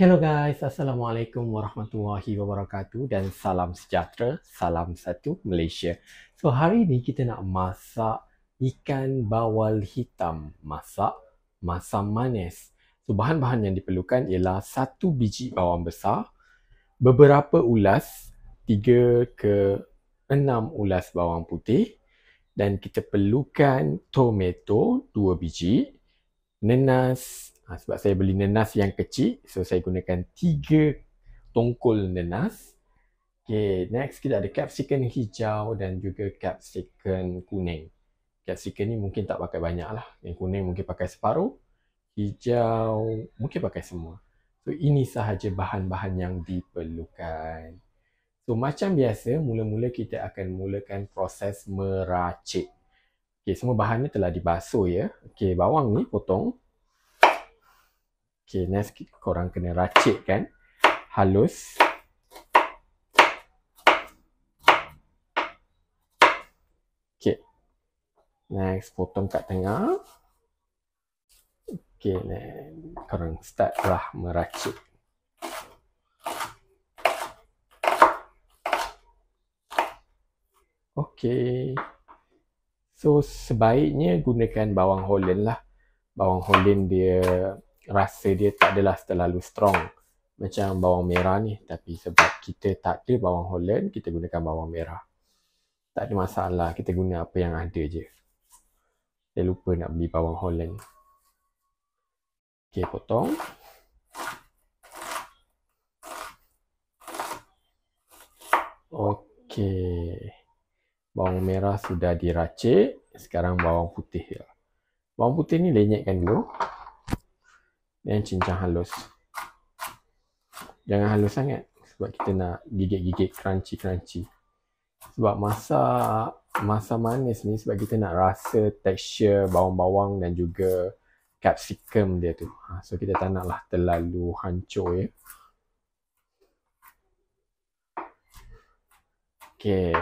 Hello guys, Assalamualaikum warahmatullahi wabarakatuh dan salam sejahtera, salam satu Malaysia. So hari ni kita nak masak ikan bawal hitam, masak masam manis. So bahan-bahan yang diperlukan ialah satu biji bawang besar, beberapa ulas, tiga ke enam ulas bawang putih dan kita perlukan tomato dua biji, nenas Ha, sebab saya beli nenas yang kecil. So, saya gunakan tiga tongkol nenas. Okay, next kita ada capsicum hijau dan juga capsicum kuning. Capsicum ni mungkin tak pakai banyak lah. Yang kuning mungkin pakai separuh. Hijau mungkin pakai semua. So, ini sahaja bahan-bahan yang diperlukan. So, macam biasa, mula-mula kita akan mulakan proses meracik. Okay, semua bahan bahannya telah dibasuh ya. Okay, bawang ni potong. Okay, next korang kena racik kan. Halus. Okay. Next, potong kat tengah. Okay, next korang start lah meracik. Okay. So, sebaiknya gunakan bawang holland lah. Bawang holland dia rasa dia tak adalah terlalu strong macam bawang merah ni tapi sebab kita tak ada bawang holland kita gunakan bawang merah tak ada masalah kita guna apa yang ada je saya lupa nak beli bawang holland Okay, potong. Okay. Bawang merah sudah diracik. Sekarang bawang putih. Bawang putih ni lenyekkan dulu dan cincang halus. Jangan halus sangat sebab kita nak gigit-gigit crunchy-crunchy. Sebab masa masa manis ni sebab kita nak rasa texture bawang-bawang dan juga capsicum dia tu. Ha, so kita tak nak lah terlalu hancur ya. Okay.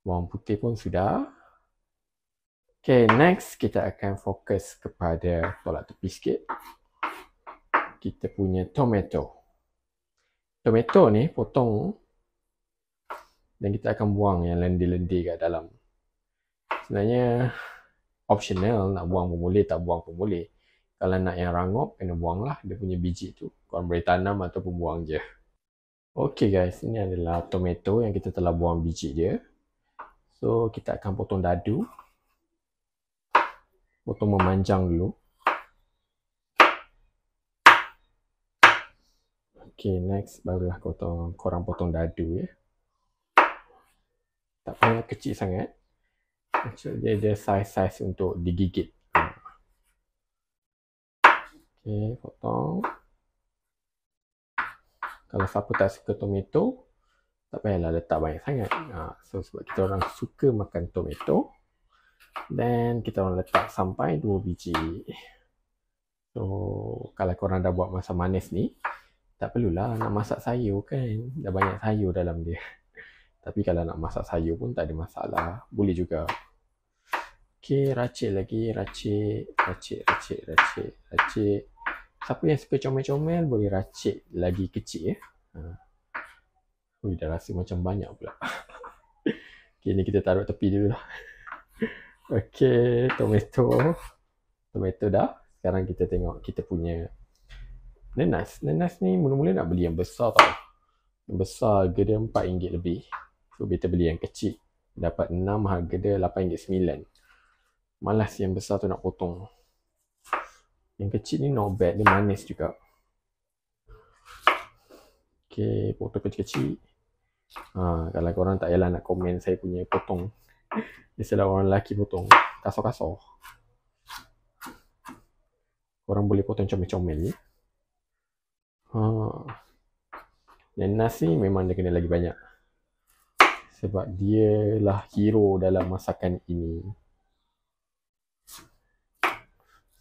Bawang putih pun sudah. Okay, next kita akan fokus kepada tolak tepi sikit. Kita punya tomato. Tomato ni potong dan kita akan buang yang lendir-lendir kat dalam. Sebenarnya optional nak buang pun boleh, tak buang pun boleh. Kalau nak yang rangup, kena buang lah dia punya biji tu. Korang boleh tanam ataupun buang je. Okay guys, ini adalah tomato yang kita telah buang biji dia. So, kita akan potong dadu potong memanjang dulu. Okay, next barulah potong, korang potong dadu ya. Tak payah kecil sangat. Kecil dia dia size-size untuk digigit. Okay, potong. Kalau siapa tak suka tomato, tak payahlah letak banyak sangat. Ha, so sebab kita orang suka makan tomato, Then kita orang letak sampai dua biji. So kalau korang dah buat masam manis ni, tak perlulah nak masak sayur kan. Dah banyak sayur dalam dia. Tapi kalau nak masak sayur pun tak ada masalah. Boleh juga. Okay, racik lagi. Racik, racik, racik, racik, racik. Siapa yang suka comel-comel boleh racik lagi kecil eh. Ha. Ui, dah rasa macam banyak pula. okay, ni kita taruh tepi dulu lah. Okay, tomato. Tomato dah. Sekarang kita tengok kita punya nanas. Nanas ni mula-mula nak beli yang besar tau. Yang besar harga dia RM4 lebih. So, kita beli yang kecil. Dapat 6 harga dia RM8.9. Malas yang besar tu nak potong. Yang kecil ni not bad. Dia manis juga. Okay, potong kecil-kecil. Ha, kalau korang tak yalah nak komen saya punya potong. Biasalah orang lelaki potong kasar-kasar. Orang boleh potong comel-comel ni. Ha. Dan nasi memang dia kena lagi banyak. Sebab dia lah hero dalam masakan ini.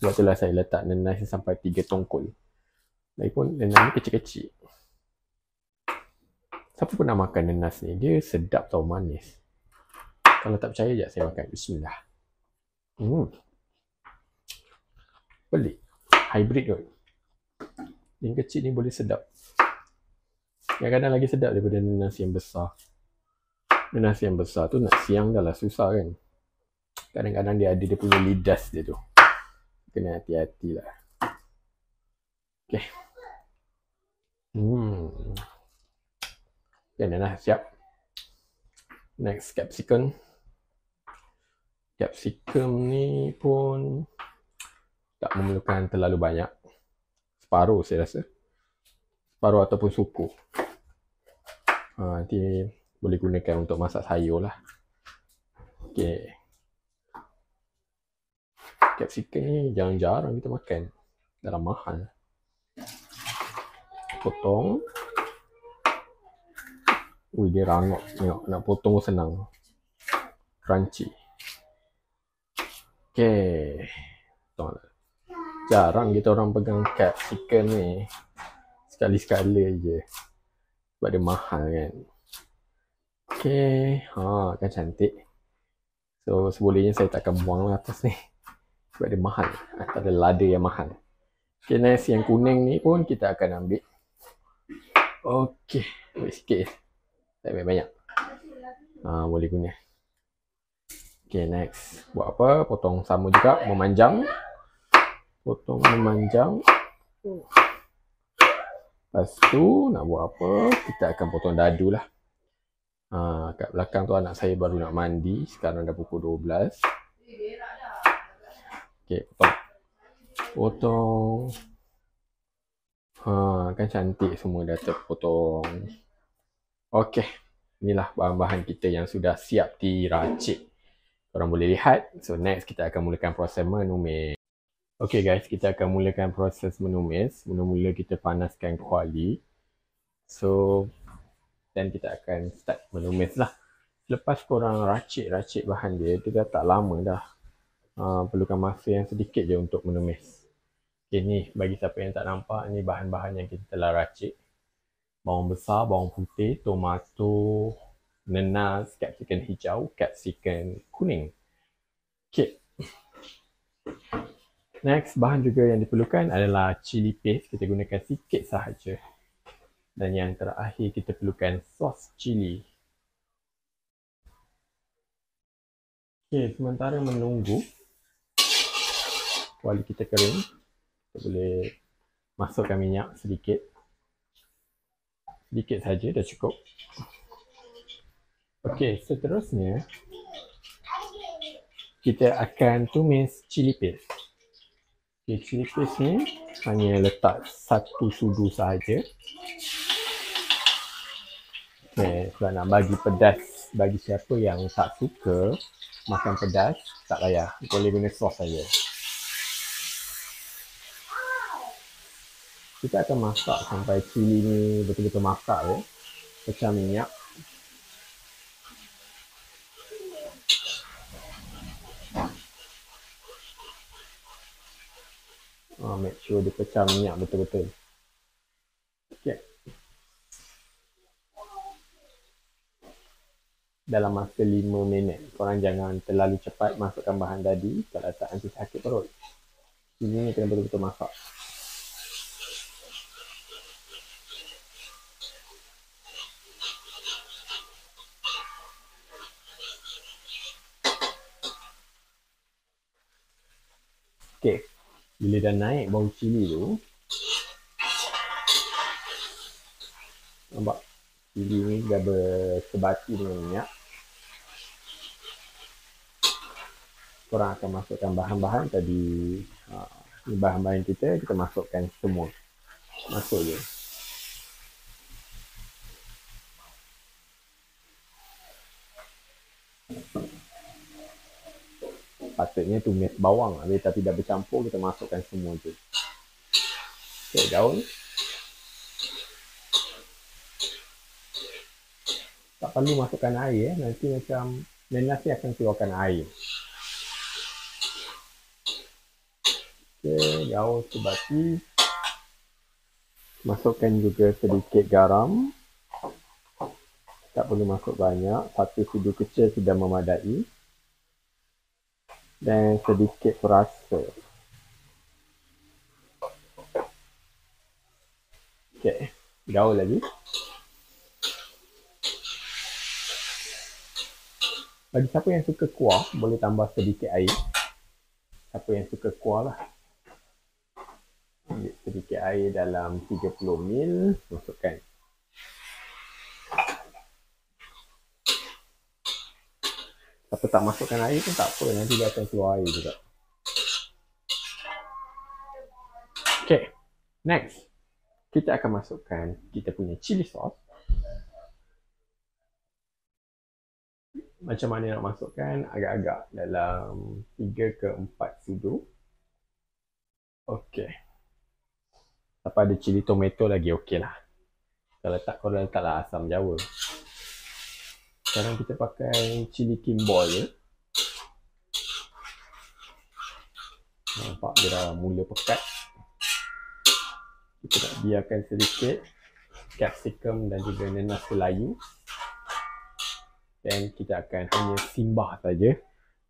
Sebab itulah saya letak nenas sampai tiga tongkol. Lagipun nenas ni kecil-kecil. Siapa pernah makan nenas ni? Dia sedap tau manis. Kalau tak percaya je saya makan bismillah. Hmm. Pelik. Hybrid kot. Yang kecil ni boleh sedap. Yang kadang lagi sedap daripada nasi yang besar. Nasi yang besar tu nak siang dah lah susah kan. Kadang-kadang dia ada dia punya lidas dia tu. Kena hati-hati lah. Okay. Hmm. Okay, dah siap. Next capsicum capsicum ni pun tak memerlukan terlalu banyak separuh saya rasa separuh ataupun suku ha, nanti boleh gunakan untuk masak sayur lah Okay. Capsicum ni jarang-jarang kita makan Dalam mahal Potong Ui dia rangok nak potong senang Crunchy Okay. Tuan. Jarang kita orang pegang kad chicken ni. Sekali-sekala je. Sebab dia mahal kan. Okay. Ha, kan cantik. So, sebolehnya saya takkan buang lah atas ni. Sebab dia mahal. Atau ada lada yang mahal. Okay, nasi yang kuning ni pun kita akan ambil. Okay. Ambil sikit. Tak banyak-banyak. Ha, boleh guna. Okay, next. Buat apa? Potong sama juga. Memanjang. Potong memanjang. Lepas tu nak buat apa? Kita akan potong dadu lah. Ha, kat belakang tu anak saya baru nak mandi. Sekarang dah pukul 12. Okay, potong. Potong. Ha, kan cantik semua dah terpotong. Okay. Inilah bahan-bahan kita yang sudah siap diracik korang boleh lihat. So next kita akan mulakan proses menumis. Okay guys, kita akan mulakan proses menumis. Mula-mula kita panaskan kuali. So then kita akan start menumis lah. Lepas korang racik-racik bahan dia, dia dah tak lama dah. Uh, perlukan masa yang sedikit je untuk menumis. Okay ni bagi siapa yang tak nampak, ni bahan-bahan yang kita telah racik. Bawang besar, bawang putih, tomato, nenas, capsicum hijau, capsicum kuning. Okay. Next, bahan juga yang diperlukan adalah chili paste. Kita gunakan sikit sahaja. Dan yang terakhir, kita perlukan sos chili. Okay, sementara menunggu kuali kita kering, kita boleh masukkan minyak sedikit. Sedikit saja dah cukup. Okey, seterusnya kita akan tumis cili paste. Okey, cili paste ni hanya letak satu sudu sahaja. Okey, sebab nak bagi pedas bagi siapa yang tak suka makan pedas, tak payah. Boleh guna sos saja. Kita akan masak sampai cili ni betul-betul masak ya. Pecah minyak. uh, make sure dia pecah minyak betul-betul okay. dalam masa 5 minit korang jangan terlalu cepat masukkan bahan tadi kalau tak nanti sakit perut ini kena betul-betul masak Okay, bila dah naik bau cili tu nampak cili ni dah bersebati dengan minyak korang akan masukkan bahan-bahan tadi ha, bahan-bahan kita kita masukkan semua masuk je sepatutnya tumis bawang lah. Kita tidak bercampur, kita masukkan semua tu. Okey, daun. Tak perlu masukkan air eh. Nanti macam nenas akan keluarkan air. Okey, daun sebati. Masukkan juga sedikit garam. Tak perlu masuk banyak. Satu sudu kecil sudah memadai dan sedikit perasa. Okay, jauh lagi. Bagi siapa yang suka kuah, boleh tambah sedikit air. Siapa yang suka kuah lah. Ambil sedikit air dalam 30 mil Masukkan Tapi tak masukkan air pun tak apa Nanti dia akan keluar air juga Okay Next Kita akan masukkan Kita punya chili sauce Macam mana nak masukkan Agak-agak Dalam 3 ke 4 sudu Okay Tapi ada chili tomato lagi okay lah Kalau tak korang letaklah asam jawa sekarang kita pakai chili kimball ya. Nampak dia dah mula pekat. Kita nak biarkan sedikit capsicum dan juga nenas layu. Dan kita akan hanya simbah saja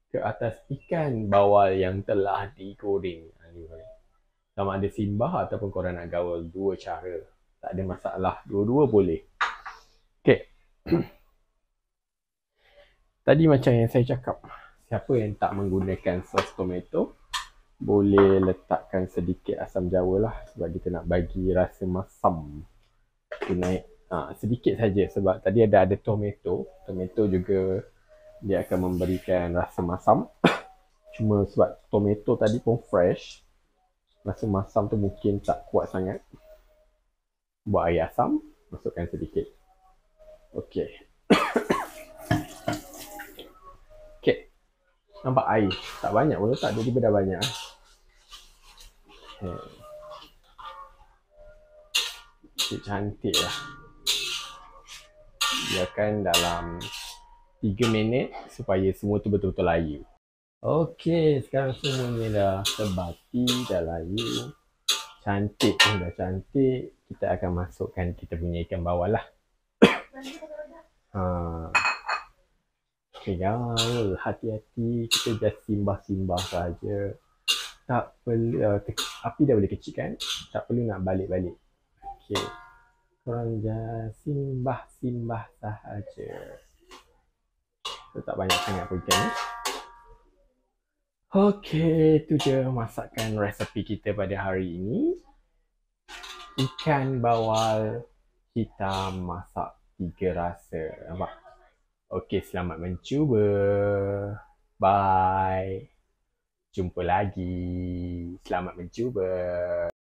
ke atas ikan bawal yang telah digoreng. Anyway. Ha, Sama ada simbah ataupun korang nak gawal dua cara. Tak ada masalah. Dua-dua boleh. Okay. Tadi macam yang saya cakap, siapa yang tak menggunakan sos tomato, boleh letakkan sedikit asam jawa lah sebab kita nak bagi rasa masam. Kita naik ha, sedikit saja sebab tadi ada ada tomato. Tomato juga dia akan memberikan rasa masam. Cuma sebab tomato tadi pun fresh, rasa masam tu mungkin tak kuat sangat. Buat air asam, masukkan sedikit. Okey, Nampak air. Tak banyak pun letak. Dia tiba-tiba dah banyak. Okay. Ah. cantik lah. Biarkan dalam 3 minit supaya semua tu betul-betul layu. Okey, sekarang semuanya dah terbati, dah layu. Cantik pun dah cantik. Kita akan masukkan kita punya ikan bawal lah. Haa. Janganlah hati-hati kita just simbah-simbah saja. Tak perlu uh, api dah boleh kecil kan? Tak perlu nak balik-balik. Okey. Korang just simbah-simbah sahaja. So, tak banyak sangat pun kan. Okay, itu je masakan resepi kita pada hari ini. Ikan bawal hitam masak tiga rasa. Nampak? Okey, selamat mencuba. Bye. Jumpa lagi. Selamat mencuba.